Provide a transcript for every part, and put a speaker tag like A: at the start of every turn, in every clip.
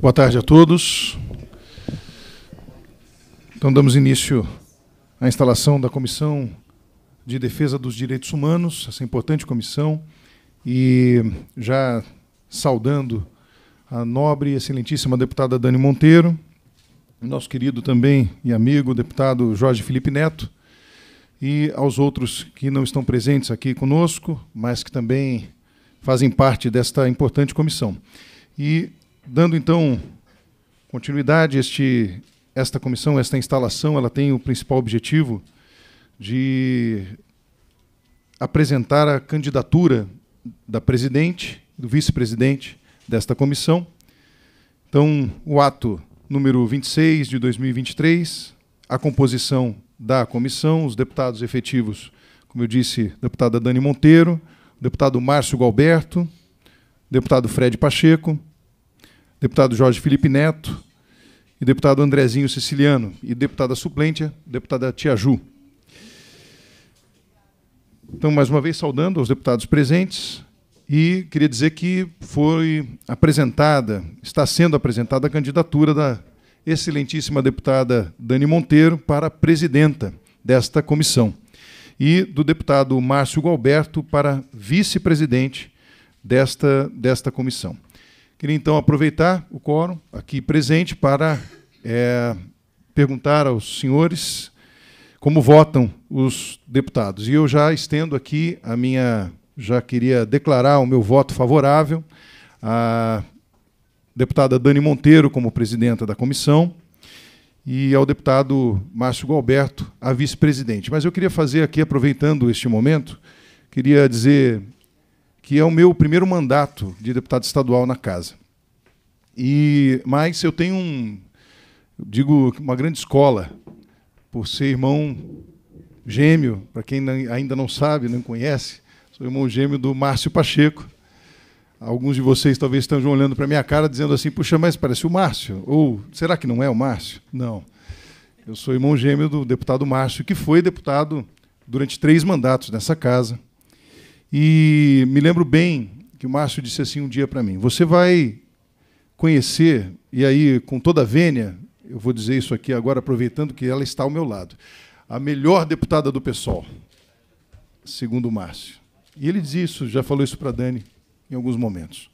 A: Boa tarde a todos. Então, damos início à instalação da Comissão de Defesa dos Direitos Humanos, essa importante comissão, e já saudando a nobre e excelentíssima deputada Dani Monteiro, nosso querido também e amigo deputado Jorge Felipe Neto, e aos outros que não estão presentes aqui conosco, mas que também fazem parte desta importante comissão. E Dando então continuidade este esta comissão, esta instalação, ela tem o principal objetivo de apresentar a candidatura da presidente, do vice-presidente desta comissão. Então, o ato número 26 de 2023, a composição da comissão, os deputados efetivos, como eu disse, deputada Dani Monteiro, deputado Márcio Galberto, deputado Fred Pacheco, deputado Jorge Felipe Neto e deputado Andrezinho Siciliano e deputada suplente, deputada Tia Ju. Então, mais uma vez, saudando aos deputados presentes e queria dizer que foi apresentada, está sendo apresentada a candidatura da excelentíssima deputada Dani Monteiro para presidenta desta comissão e do deputado Márcio Galberto para vice-presidente desta, desta comissão. Queria então aproveitar o quórum aqui presente para é, perguntar aos senhores como votam os deputados. E eu já estendo aqui a minha. Já queria declarar o meu voto favorável à deputada Dani Monteiro como presidenta da comissão e ao deputado Márcio Galberto, a vice-presidente. Mas eu queria fazer aqui, aproveitando este momento, queria dizer que é o meu primeiro mandato de deputado estadual na casa. E mas eu tenho um, digo, uma grande escola por ser irmão gêmeo, para quem ainda não sabe, não conhece, sou irmão gêmeo do Márcio Pacheco. Alguns de vocês talvez estejam olhando para minha cara dizendo assim: "Puxa, mas parece o Márcio". Ou será que não é o Márcio? Não. Eu sou irmão gêmeo do deputado Márcio, que foi deputado durante três mandatos nessa casa e me lembro bem que o Márcio disse assim um dia para mim: Você vai conhecer, e aí com toda a vênia, eu vou dizer isso aqui agora, aproveitando que ela está ao meu lado, a melhor deputada do PSOL, segundo o Márcio. E ele diz isso, já falou isso para a Dani em alguns momentos.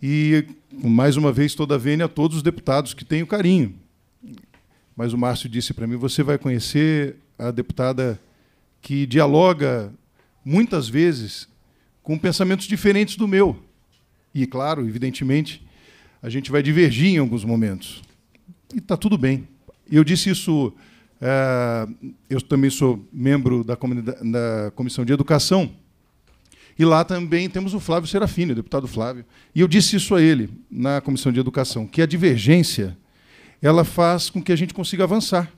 A: E, mais uma vez, toda a vênia a todos os deputados que têm o carinho. Mas o Márcio disse para mim: Você vai conhecer a deputada que dialoga muitas vezes com pensamentos diferentes do meu. E, claro, evidentemente, a gente vai divergir em alguns momentos. E está tudo bem. Eu disse isso. É, eu também sou membro da, da Comissão de Educação. E lá também temos o Flávio Serafini, o deputado Flávio. E eu disse isso a ele na Comissão de Educação, que a divergência ela faz com que a gente consiga avançar.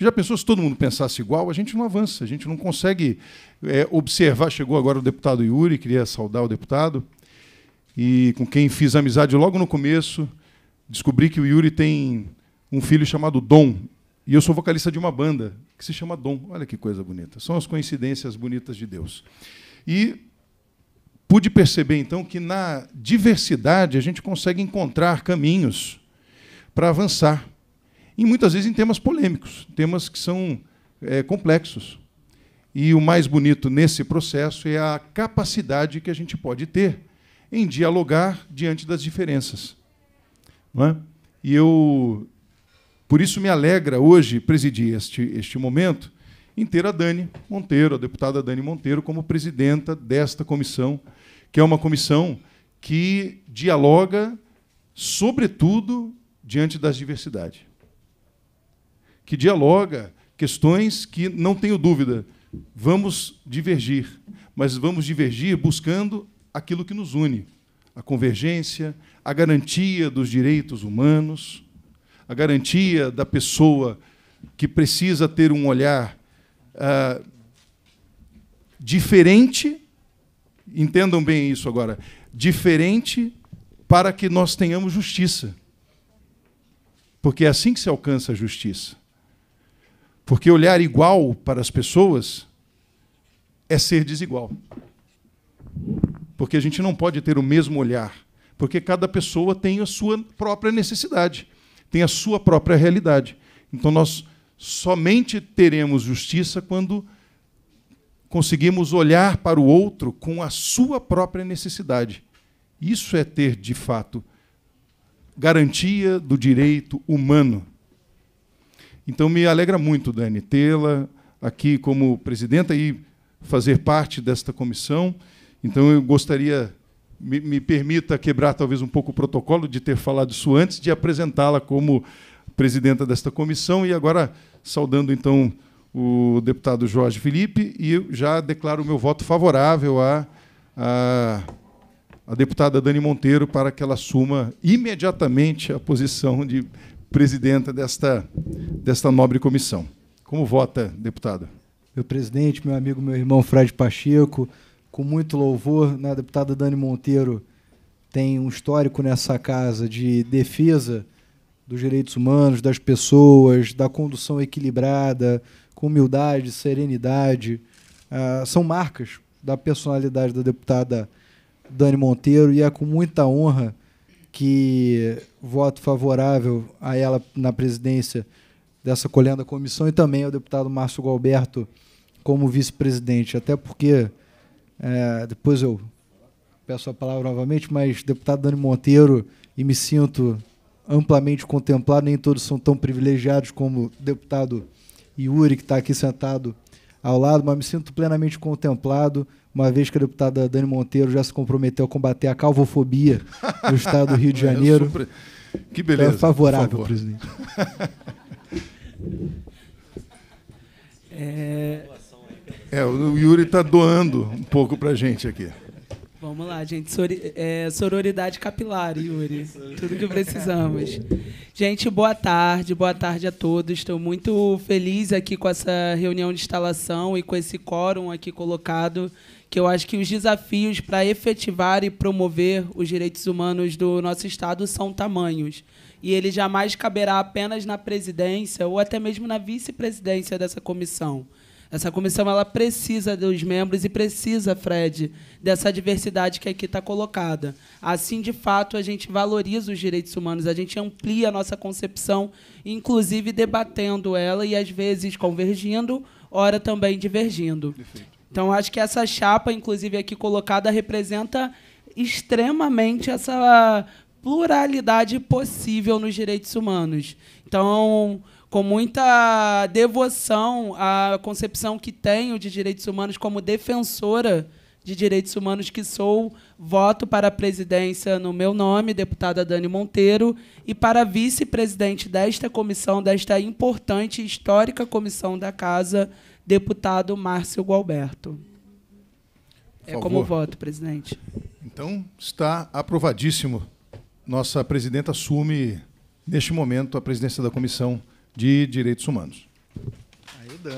A: Porque já pensou se todo mundo pensasse igual, a gente não avança, a gente não consegue é, observar. Chegou agora o deputado Yuri, queria saudar o deputado, e com quem fiz amizade logo no começo, descobri que o Yuri tem um filho chamado Dom, e eu sou vocalista de uma banda que se chama Dom. Olha que coisa bonita. São as coincidências bonitas de Deus. E pude perceber então que na diversidade a gente consegue encontrar caminhos para avançar e muitas vezes em temas polêmicos, temas que são é, complexos. E o mais bonito nesse processo é a capacidade que a gente pode ter em dialogar diante das diferenças. Não é? E eu, por isso, me alegra hoje presidir este, este momento em ter a Dani Monteiro, a deputada Dani Monteiro, como presidenta desta comissão, que é uma comissão que dialoga, sobretudo, diante das diversidades que dialoga questões que, não tenho dúvida, vamos divergir, mas vamos divergir buscando aquilo que nos une: a convergência, a garantia dos direitos humanos, a garantia da pessoa que precisa ter um olhar ah, diferente. Entendam bem isso agora: diferente para que nós tenhamos justiça. Porque é assim que se alcança a justiça. Porque olhar igual para as pessoas é ser desigual. Porque a gente não pode ter o mesmo olhar, porque cada pessoa tem a sua própria necessidade, tem a sua própria realidade. Então nós somente teremos justiça quando conseguimos olhar para o outro com a sua própria necessidade. Isso é ter, de fato, garantia do direito humano. Então me alegra muito, Dani, tê-la aqui como presidenta e fazer parte desta comissão. Então eu gostaria, me, me permita quebrar talvez um pouco o protocolo de ter falado isso antes, de apresentá-la como presidenta desta comissão e agora saudando então o deputado Jorge Felipe e já declaro o meu voto favorável à, a deputada Dani Monteiro para que ela assuma imediatamente a posição de presidenta desta, desta nobre comissão. Como vota, deputado?
B: Meu presidente, meu amigo, meu irmão Fred Pacheco, com muito louvor, né, a deputada Dani Monteiro tem um histórico nessa casa de defesa dos direitos humanos, das pessoas, da condução equilibrada, com humildade, serenidade. Ah, são marcas da personalidade da deputada Dani Monteiro e é com muita honra que voto favorável a ela na presidência dessa da comissão e também ao deputado Márcio Galberto como vice-presidente, até porque é, depois eu peço a palavra novamente, mas deputado Dani Monteiro, e me sinto amplamente contemplado, nem todos são tão privilegiados como o deputado Yuri, que está aqui sentado ao lado, mas me sinto plenamente contemplado uma vez que a deputada Dani Monteiro já se comprometeu a combater a calvofobia no estado do Rio de é, Janeiro. Super...
A: Que então é beleza. é favorável, presidente. é... é... o Yuri está doando um pouco para a gente aqui.
C: Vamos lá, gente. é, sororidade capilar, Yuri. Tudo que precisamos. Gente, boa tarde, boa tarde a todos. Estou muito feliz aqui com essa reunião de instalação e com esse quórum aqui colocado que eu acho que os desafios para efetivar e promover os direitos humanos do nosso Estado são tamanhos. E ele jamais caberá apenas na presidência ou até mesmo na vice-presidência dessa comissão. Essa comissão ela precisa dos membros e precisa, Fred, dessa diversidade que aqui está colocada. Assim, de fato, a gente valoriza os direitos humanos, a gente amplia a nossa concepção, inclusive debatendo ela e, às vezes, convergindo, ora também divergindo. Defeito. Então, acho que essa chapa, inclusive aqui colocada, representa extremamente essa pluralidade possível nos direitos humanos. Então, com muita devoção à concepção que tenho de direitos humanos como defensora de direitos humanos que sou, voto para a presidência no meu nome, deputada Dani Monteiro, e para vice-presidente desta comissão, desta importante e histórica comissão da casa, deputado Márcio Gualberto. é como voto, presidente. Então,
A: está aprovadíssimo. Nossa presidenta assume, neste momento, a presidência da Comissão de Direitos Humanos. Aí, Dan.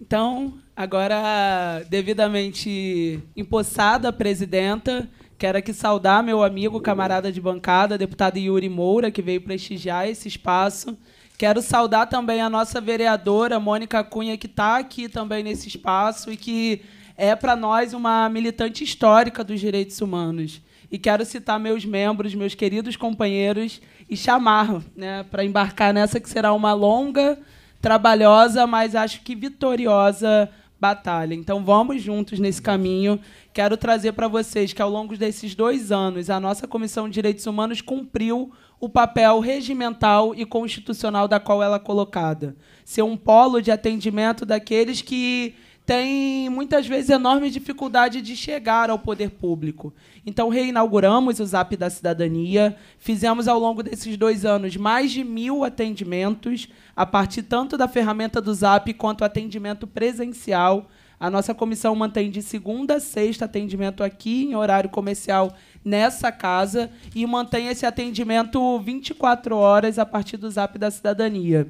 C: Então, agora devidamente empossada a presidenta, Quero aqui saudar meu amigo, camarada de bancada, deputado Yuri Moura, que veio prestigiar esse espaço. Quero saudar também a nossa vereadora, Mônica Cunha, que está aqui também nesse espaço e que é para nós uma militante histórica dos direitos humanos. E quero citar meus membros, meus queridos companheiros, e chamar né, para embarcar nessa que será uma longa, trabalhosa, mas acho que vitoriosa batalha. Então vamos juntos nesse uhum. caminho. Quero trazer para vocês que ao longo desses dois anos a nossa Comissão de Direitos Humanos cumpriu o papel regimental e constitucional da qual ela é colocada. Ser um polo de atendimento daqueles que tem muitas vezes enorme dificuldade de chegar ao poder público. Então, reinauguramos o Zap da Cidadania, fizemos ao longo desses dois anos mais de mil atendimentos, a partir tanto da ferramenta do Zap quanto atendimento presencial. A nossa comissão mantém de segunda a sexta atendimento aqui em horário comercial nessa casa e mantém esse atendimento 24 horas a partir do Zap da Cidadania.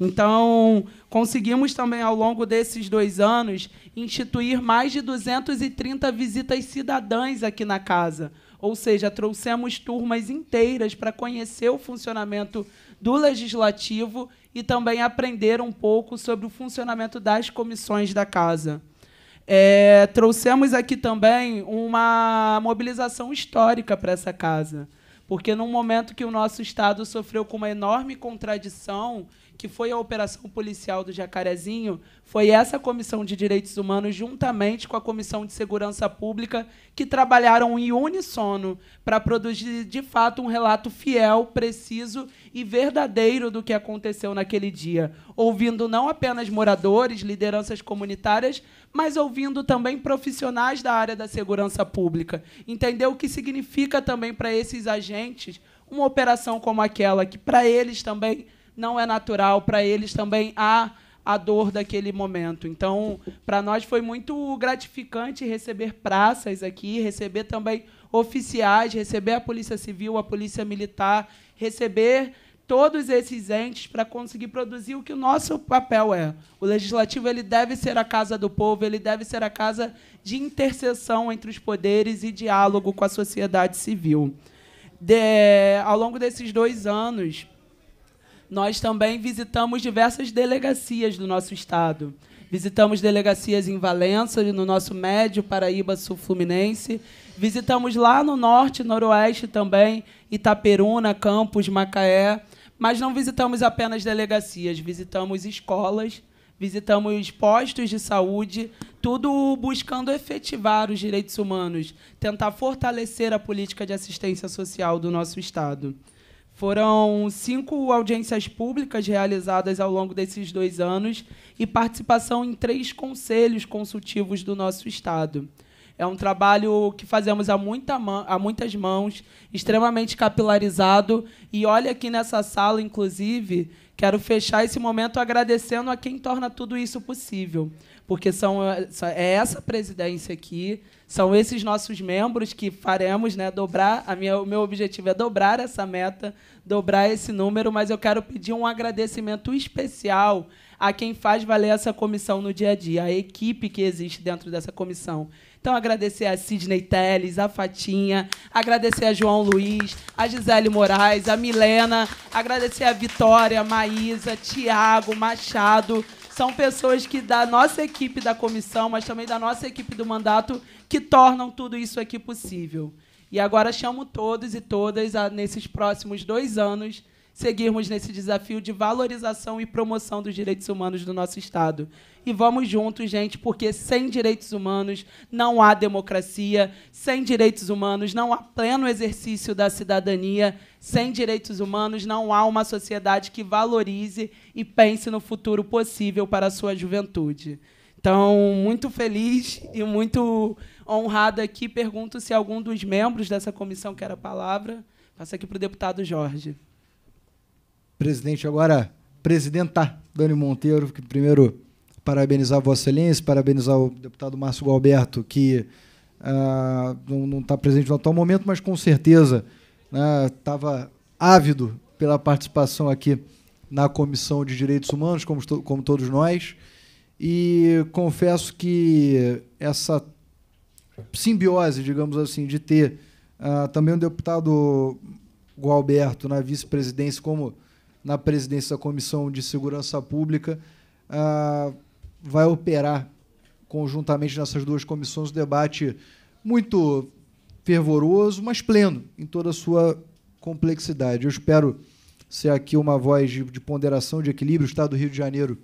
C: Então, conseguimos também, ao longo desses dois anos, instituir mais de 230 visitas cidadãs aqui na casa. Ou seja, trouxemos turmas inteiras para conhecer o funcionamento do legislativo e também aprender um pouco sobre o funcionamento das comissões da casa. É, trouxemos aqui também uma mobilização histórica para essa casa. Porque num momento que o nosso Estado sofreu com uma enorme contradição, que foi a operação policial do Jacarezinho, foi essa Comissão de Direitos Humanos, juntamente com a Comissão de Segurança Pública, que trabalharam em uníssono para produzir, de fato, um relato fiel, preciso e verdadeiro do que aconteceu naquele dia, ouvindo não apenas moradores, lideranças comunitárias, mas ouvindo também profissionais da área da segurança pública. Entender o que significa também para esses agentes uma operação como aquela, que para eles também não é natural, para eles também há a dor daquele momento. Então, para nós foi muito gratificante receber praças aqui, receber também oficiais, receber a Polícia Civil, a Polícia Militar, receber todos esses entes para conseguir produzir o que o nosso papel é. O legislativo ele deve ser a casa do povo, ele deve ser a casa de interseção entre os poderes e diálogo com a sociedade civil. De, ao longo desses dois anos, nós também visitamos diversas delegacias do nosso estado. Visitamos delegacias em Valença, no nosso Médio, Paraíba, Sul Fluminense. Visitamos lá no Norte, Noroeste também, Itaperuna, Campos, Macaé. Mas não visitamos apenas delegacias, visitamos escolas, visitamos postos de saúde, tudo buscando efetivar os direitos humanos, tentar fortalecer a política de assistência social do nosso Estado. Foram cinco audiências públicas realizadas ao longo desses dois anos e participação em três conselhos consultivos do nosso Estado. É um trabalho que fazemos a, muita a muitas mãos, extremamente capilarizado. E olha aqui nessa sala, inclusive, quero fechar esse momento agradecendo a quem torna tudo isso possível. Porque são, eh, é essa presidência aqui, são esses nossos membros que faremos, né? Dobrar. A minha, o meu objetivo é dobrar essa meta, dobrar esse número, mas eu quero pedir um agradecimento especial a quem faz valer essa comissão no dia a dia, a equipe que existe dentro dessa comissão. Então, agradecer a Sidney Teles, a Fatinha, agradecer a João Luiz, a Gisele Moraes, a Milena, agradecer a Vitória, a Maísa, Tiago, Machado. São pessoas que da nossa equipe da comissão, mas também da nossa equipe do mandato, que tornam tudo isso aqui possível. E agora chamo todos e todas a, nesses próximos dois anos seguirmos nesse desafio de valorização e promoção dos direitos humanos do nosso Estado. E vamos juntos, gente, porque sem direitos humanos não há democracia, sem direitos humanos não há pleno exercício da cidadania, sem direitos humanos não há uma sociedade que valorize e pense no futuro possível para a sua juventude. Então, muito feliz e muito honrado aqui. Pergunto se algum dos membros dessa comissão quer a palavra. Passa aqui para o deputado Jorge
B: presidente agora, presidenta Dani Monteiro, que primeiro parabenizar a Vossa Excelência, parabenizar o deputado Márcio Galberto, que ah, não está presente no atual momento, mas com certeza estava né, ávido pela participação aqui na Comissão de Direitos Humanos, como, como todos nós, e confesso que essa simbiose, digamos assim, de ter ah, também o deputado Gualberto na vice-presidência como na presidência da Comissão de Segurança Pública, ah, vai operar conjuntamente nessas duas comissões um debate muito fervoroso, mas pleno em toda a sua complexidade. Eu espero ser aqui uma voz de, de ponderação, de equilíbrio. O Estado do Rio de Janeiro,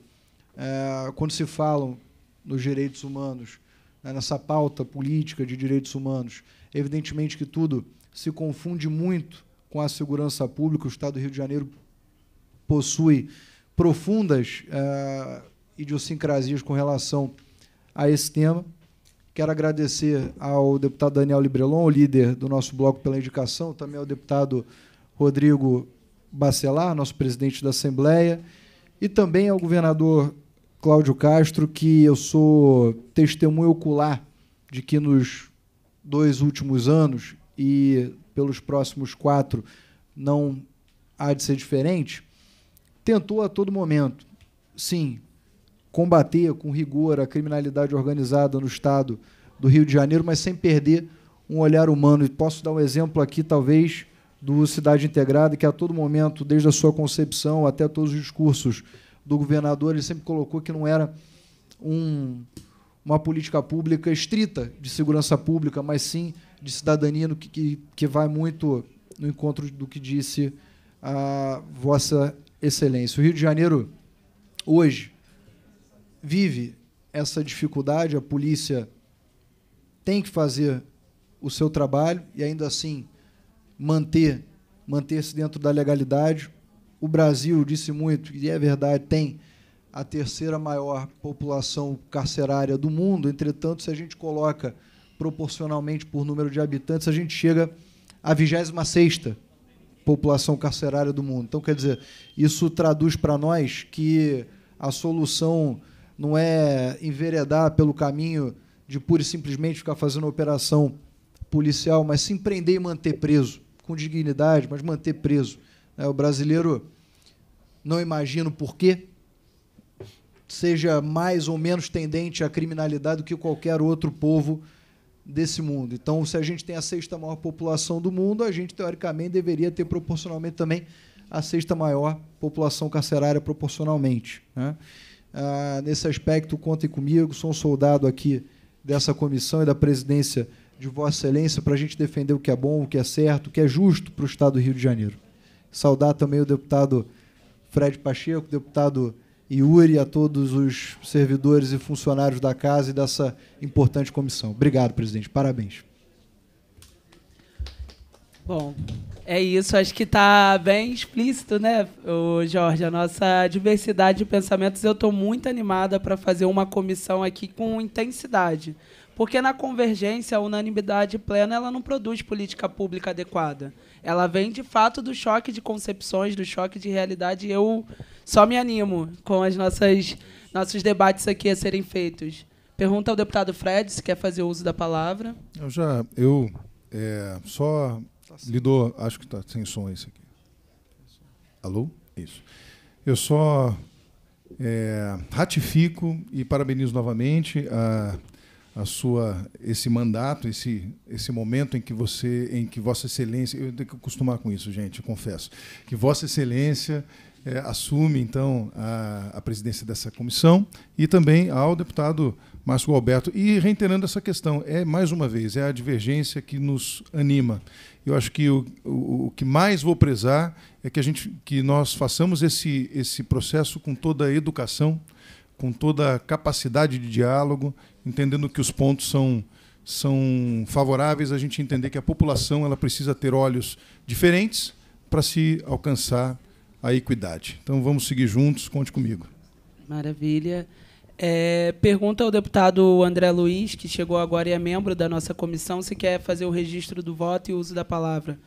B: eh, quando se falam nos direitos humanos, né, nessa pauta política de direitos humanos, evidentemente que tudo se confunde muito com a segurança pública. O Estado do Rio de Janeiro possui profundas uh, idiosincrasias com relação a esse tema. Quero agradecer ao deputado Daniel Librelon, líder do nosso bloco, pela indicação, também ao deputado Rodrigo Bacelar, nosso presidente da Assembleia, e também ao governador Cláudio Castro, que eu sou testemunho ocular de que nos dois últimos anos e pelos próximos quatro não há de ser diferente tentou a todo momento, sim, combater com rigor a criminalidade organizada no estado do Rio de Janeiro, mas sem perder um olhar humano. E posso dar um exemplo aqui, talvez, do Cidade Integrada, que a todo momento, desde a sua concepção até todos os discursos do governador, ele sempre colocou que não era um, uma política pública estrita de segurança pública, mas sim de cidadania, que, que, que vai muito no encontro do que disse a Vossa excelência. O Rio de Janeiro, hoje, vive essa dificuldade, a polícia tem que fazer o seu trabalho e ainda assim manter manter-se dentro da legalidade. O Brasil disse muito e é verdade, tem a terceira maior população carcerária do mundo. Entretanto, se a gente coloca proporcionalmente por número de habitantes, a gente chega à 26ª população carcerária do mundo. Então, quer dizer, isso traduz para nós que a solução não é enveredar pelo caminho de pura e simplesmente ficar fazendo operação policial, mas se empreender e manter preso, com dignidade, mas manter preso. É, o brasileiro, não imagino por quê, seja mais ou menos tendente à criminalidade do que qualquer outro povo brasileiro desse mundo. Então, se a gente tem a sexta maior população do mundo, a gente, teoricamente, deveria ter proporcionalmente também a sexta maior população carcerária proporcionalmente. Né? Ah, nesse aspecto, contem comigo, sou um soldado aqui dessa comissão e da presidência de Vossa Excelência para a gente defender o que é bom, o que é certo, o que é justo para o Estado do Rio de Janeiro. Saudar também o deputado Fred Pacheco, deputado Yuri, a todos os servidores e funcionários da casa e dessa importante comissão. Obrigado, presidente. Parabéns.
C: Bom, é isso. Acho que está bem explícito, né, o Jorge? A nossa diversidade de pensamentos. Eu estou muito animada para fazer uma comissão aqui com intensidade. Porque na convergência, a unanimidade plena ela não produz política pública adequada. Ela vem de fato do choque de concepções, do choque de realidade. E eu só me animo com as nossas nossos debates aqui a serem feitos. Pergunta ao deputado Fred se quer fazer uso da palavra.
A: Eu já, eu é, só tá lidou, acho que está sem som esse aqui. Alô? Isso. Eu só é, ratifico e parabenizo novamente a a sua esse mandato, esse esse momento em que você, em que Vossa Excelência, eu tenho que acostumar com isso, gente, confesso, que Vossa Excelência é, assume então a, a, presidência dessa comissão e também ao deputado Márcio Alberto. E reiterando essa questão, é mais uma vez, é a divergência que nos anima. Eu acho que o, o, o que mais vou prezar é que a gente que nós façamos esse, esse processo com toda a educação, com toda a capacidade de diálogo, entendendo que os pontos são, são favoráveis, a gente entender que a população ela precisa ter olhos diferentes para se alcançar a equidade. Então vamos seguir juntos, conte comigo.
C: Maravilha. É, pergunta ao deputado André Luiz, que chegou agora e é membro da nossa comissão, se quer fazer o registro do voto e o uso da palavra.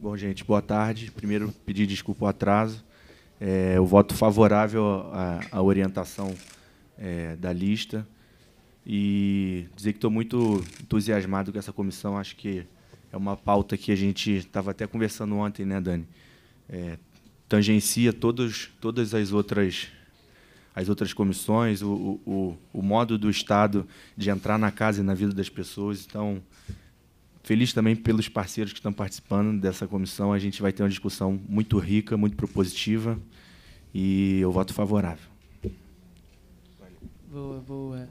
D: Bom, gente, boa tarde. Primeiro, pedir desculpa o atraso é, o voto favorável à, à orientação é, da lista e dizer que estou muito entusiasmado com essa comissão. Acho que é uma pauta que a gente estava até conversando ontem, né, Dani? É, tangencia todos, todas as outras as outras comissões, o, o, o modo do Estado de entrar na casa e na vida das pessoas. Então, Feliz também pelos parceiros que estão participando dessa comissão. A gente vai ter uma discussão muito rica, muito propositiva e eu voto favorável.
C: Boa, boa.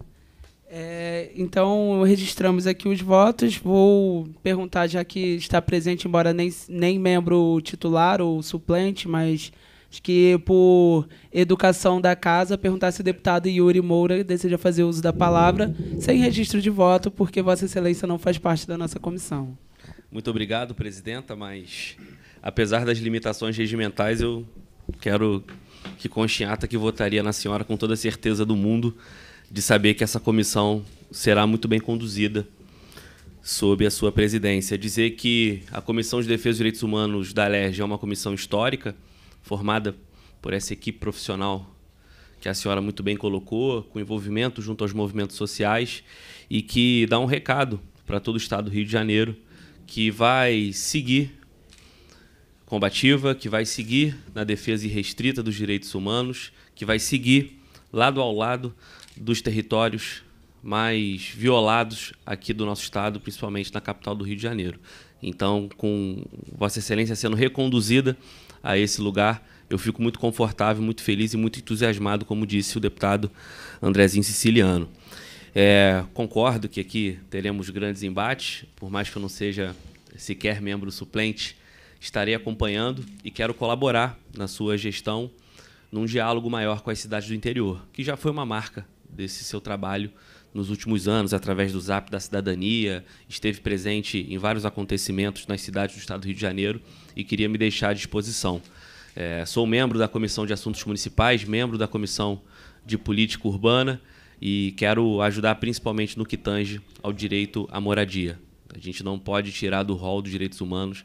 C: É, então, registramos aqui os votos. Vou perguntar, já que está presente, embora nem, nem membro titular ou suplente, mas Acho que por educação da casa, perguntar se o deputado Yuri Moura deseja fazer uso da palavra sem registro de voto, porque Vossa Excelência não faz parte da nossa comissão.
D: Muito obrigado, presidenta, mas apesar das limitações regimentais, eu quero que consciata que votaria na senhora com toda a certeza do mundo de saber que essa comissão será muito bem conduzida sob a sua presidência. Dizer que a Comissão de Defesa dos Direitos Humanos da LERJ é uma comissão histórica formada por essa equipe profissional que a senhora muito bem colocou, com envolvimento junto aos movimentos sociais e que dá um recado para todo o estado do Rio de Janeiro que vai seguir combativa, que vai seguir na defesa irrestrita dos direitos humanos, que vai seguir lado ao lado dos territórios mais violados aqui do nosso estado, principalmente na capital do Rio de Janeiro. Então, com Vossa Excelência sendo reconduzida a esse lugar. Eu fico muito confortável, muito feliz e muito entusiasmado, como disse o deputado Andrezinho Siciliano. É, concordo que aqui teremos grandes embates, por mais que eu não seja sequer membro suplente, estarei acompanhando e quero colaborar na sua gestão num diálogo maior com as cidades do interior, que já foi uma marca desse seu trabalho nos últimos anos através do Zap da Cidadania, esteve presente em vários acontecimentos nas cidades do estado do Rio de Janeiro e queria me deixar à disposição. É, sou membro da Comissão de Assuntos Municipais, membro da Comissão de Política Urbana e quero ajudar principalmente no que tange ao direito à moradia. A gente não pode tirar do rol dos direitos humanos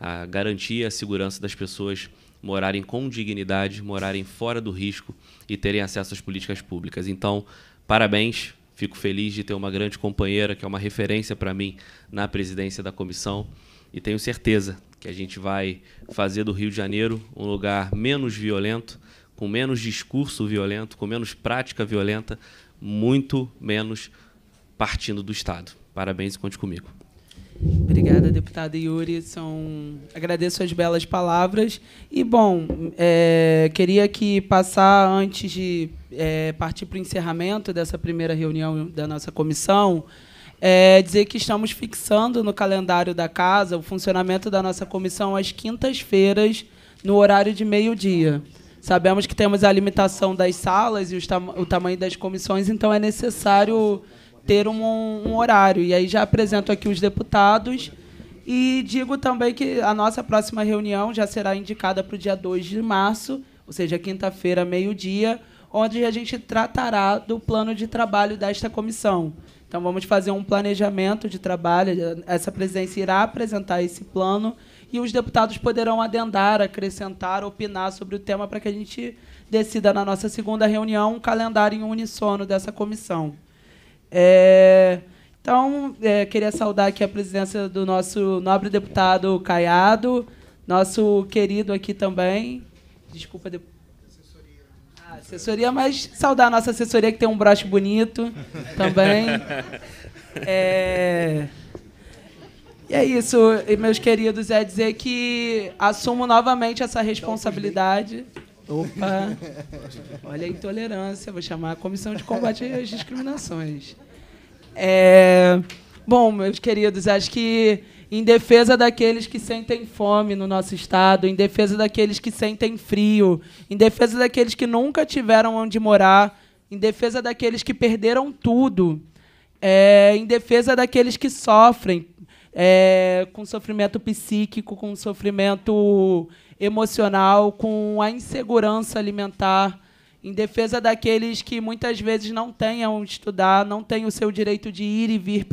D: a garantia, a segurança das pessoas morarem com dignidade, morarem fora do risco e terem acesso às políticas públicas. Então, parabéns, Fico feliz de ter uma grande companheira que é uma referência para mim na presidência da comissão e tenho certeza que a gente vai fazer do Rio de Janeiro um lugar menos violento, com menos discurso violento, com menos prática violenta, muito menos partindo do Estado. Parabéns e conte comigo.
C: Obrigada, deputada Yuri. São... Agradeço as belas palavras. E, bom, é... queria que passar antes de é, partir para o encerramento dessa primeira reunião da nossa comissão, é dizer que estamos fixando no calendário da casa o funcionamento da nossa comissão às quintas-feiras, no horário de meio-dia. Sabemos que temos a limitação das salas e o tamanho das comissões, então é necessário ter um, um, horário. E aí já apresento aqui os deputados. E digo também que a nossa próxima reunião já será indicada para o dia 2 de março, ou seja, quinta-feira, meio-dia onde a gente tratará do plano de trabalho desta comissão. Então, vamos fazer um planejamento de trabalho, essa presidência irá apresentar esse plano e os deputados poderão adendar, acrescentar, opinar sobre o tema para que a gente decida na nossa segunda reunião um calendário em uníssono dessa comissão. É... Então, é, queria saudar aqui a presidência do nosso nobre deputado Caiado, nosso querido aqui também. Desculpa, deputado Assessoria, mas saudar a nossa assessoria que tem um broche bonito também. É... E é isso, meus queridos, é dizer que assumo novamente essa responsabilidade.
D: Opa!
C: Olha a intolerância, vou chamar a Comissão de Combate às Discriminações. É... Bom, meus queridos, acho que em defesa daqueles que sentem fome no nosso estado, em defesa daqueles que sentem frio, em defesa daqueles que nunca tiveram onde morar, em defesa daqueles que perderam tudo, é, em defesa daqueles que sofrem é, com sofrimento psíquico, com sofrimento emocional, com a insegurança alimentar, em defesa daqueles que muitas vezes não tenham estudar, não têm o seu direito de ir e vir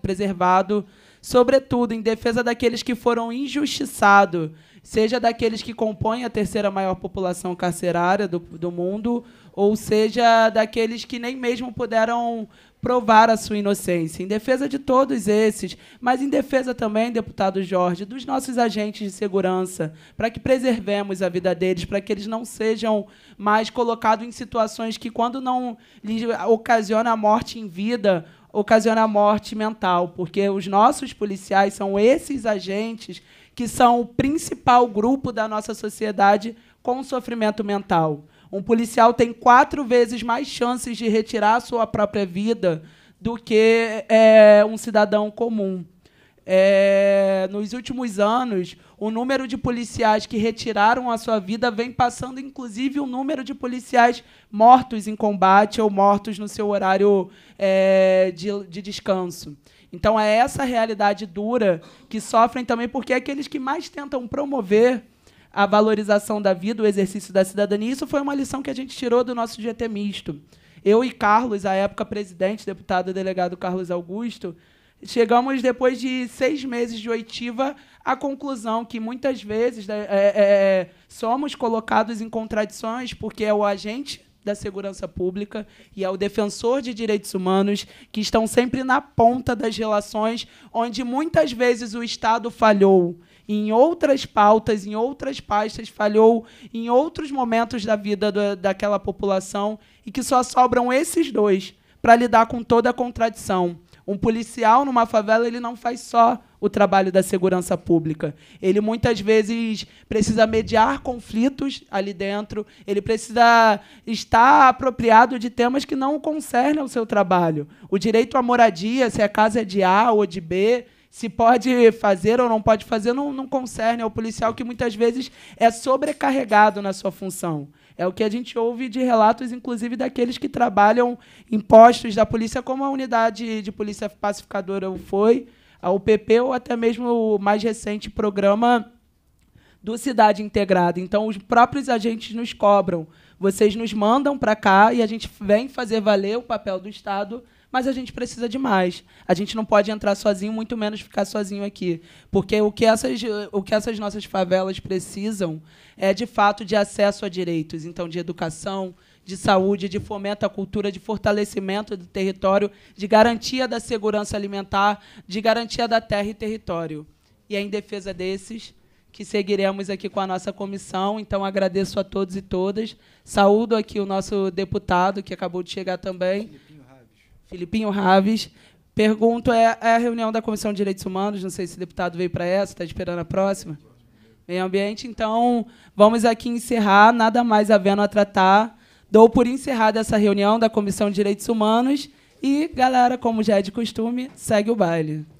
C: preservado sobretudo em defesa daqueles que foram injustiçados, seja daqueles que compõem a terceira maior população carcerária do, do mundo, ou seja daqueles que nem mesmo puderam provar a sua inocência, em defesa de todos esses, mas em defesa também, deputado Jorge, dos nossos agentes de segurança, para que preservemos a vida deles, para que eles não sejam mais colocados em situações que, quando não lhes ocasiona a morte em vida, ocasiona morte mental, porque os nossos policiais são esses agentes que são o principal grupo da nossa sociedade com sofrimento mental. Um policial tem quatro vezes mais chances de retirar a sua própria vida do que é, um cidadão comum. É, nos últimos anos, o número de policiais que retiraram a sua vida vem passando, inclusive, o número de policiais mortos em combate ou mortos no seu horário é, de, de descanso. Então, é essa realidade dura que sofrem também, porque é aqueles que mais tentam promover a valorização da vida, o exercício da cidadania, isso foi uma lição que a gente tirou do nosso GT misto. Eu e Carlos, à época presidente, deputado delegado Carlos Augusto, chegamos depois de seis meses de oitiva à conclusão que muitas vezes né, é, é, é, somos colocados em contradições porque é o agente da segurança pública e é o defensor de direitos humanos, que estão sempre na ponta das relações, onde muitas vezes o Estado falhou em outras pautas, em outras pastas, falhou em outros momentos da vida daquela população e que só sobram esses dois para lidar com toda a contradição. Um policial numa favela, ele não faz só o trabalho da segurança pública. Ele muitas vezes precisa mediar conflitos ali dentro, ele precisa estar apropriado de temas que não concernem ao seu trabalho. O direito à moradia, se a casa é de A ou de B, se pode fazer ou não pode fazer, não, não concerne ao policial que muitas vezes é sobrecarregado na sua função. É o que a gente ouve de relatos, inclusive, daqueles que trabalham em postos da polícia, como a unidade de polícia pacificadora foi, a UPP, ou até mesmo o mais recente programa do Cidade Integrada. Então, os próprios agentes nos cobram vocês nos mandam para cá e a gente vem fazer valer o papel do Estado, mas a gente precisa de mais. A gente não pode entrar sozinho, muito menos ficar sozinho aqui. Porque o que essas, o que essas nossas favelas precisam é, de fato, de acesso a direitos então, de educação, de saúde, de fomento à cultura, de fortalecimento do território, de garantia da segurança alimentar, de garantia da terra e território. E é em defesa desses que seguiremos aqui com a nossa comissão. Então, agradeço a todos e todas. Saúdo aqui o nosso deputado, que acabou de chegar também. Filipinho Raves. Raves. Pergunto, é, é a reunião da Comissão de Direitos Humanos, não sei se o deputado veio para essa, está esperando a próxima? Meio Ambiente. Então, vamos aqui encerrar, nada mais havendo a tratar. Dou por encerrada essa reunião da Comissão de Direitos Humanos. E, galera, como já é de costume, segue o baile.